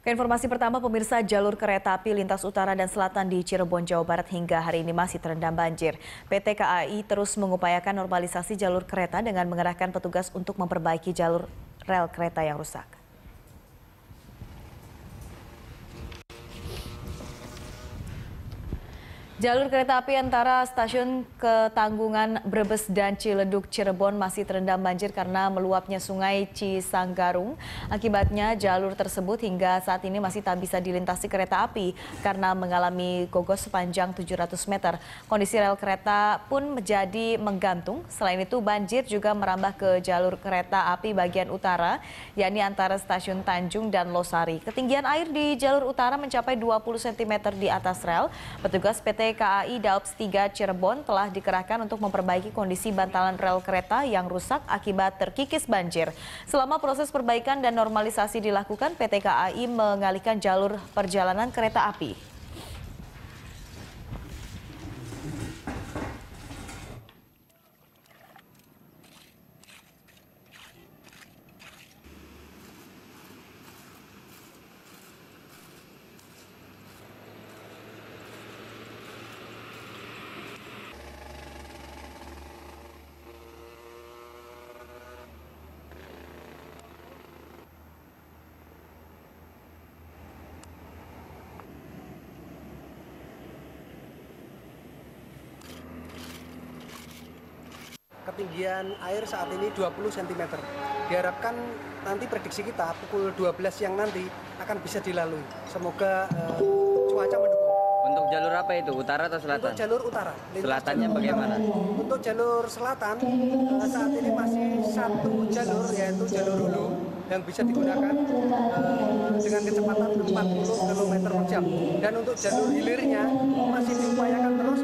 Ke informasi pertama, pemirsa jalur kereta api lintas utara dan selatan di Cirebon, Jawa Barat hingga hari ini masih terendam banjir. PT KAI terus mengupayakan normalisasi jalur kereta dengan mengerahkan petugas untuk memperbaiki jalur rel kereta yang rusak. Jalur kereta api antara stasiun Ketanggungan Brebes dan Ciledug Cirebon masih terendam banjir karena meluapnya sungai Cisanggarung. Akibatnya jalur tersebut hingga saat ini masih tak bisa dilintasi kereta api karena mengalami gogos sepanjang 700 meter. Kondisi rel kereta pun menjadi menggantung. Selain itu banjir juga merambah ke jalur kereta api bagian utara yakni antara stasiun Tanjung dan Losari. Ketinggian air di jalur utara mencapai 20 cm di atas rel. Petugas PT PT KAI Daops 3 Cirebon telah dikerahkan untuk memperbaiki kondisi bantalan rel kereta yang rusak akibat terkikis banjir. Selama proses perbaikan dan normalisasi dilakukan, PT KAI mengalihkan jalur perjalanan kereta api. ketinggian air saat ini 20 cm. Diharapkan nanti prediksi kita pukul 12 siang nanti akan bisa dilalui. Semoga uh, cuaca mendukung. Untuk jalur apa itu? Utara atau selatan? Untuk jalur utara. Selatannya jalur bagaimana? Untuk jalur selatan uh, saat ini masih satu jalur yaitu jalur hulu yang bisa digunakan uh, dengan kecepatan 40 km per jam. Dan untuk jalur hilirnya masih diupayakan terus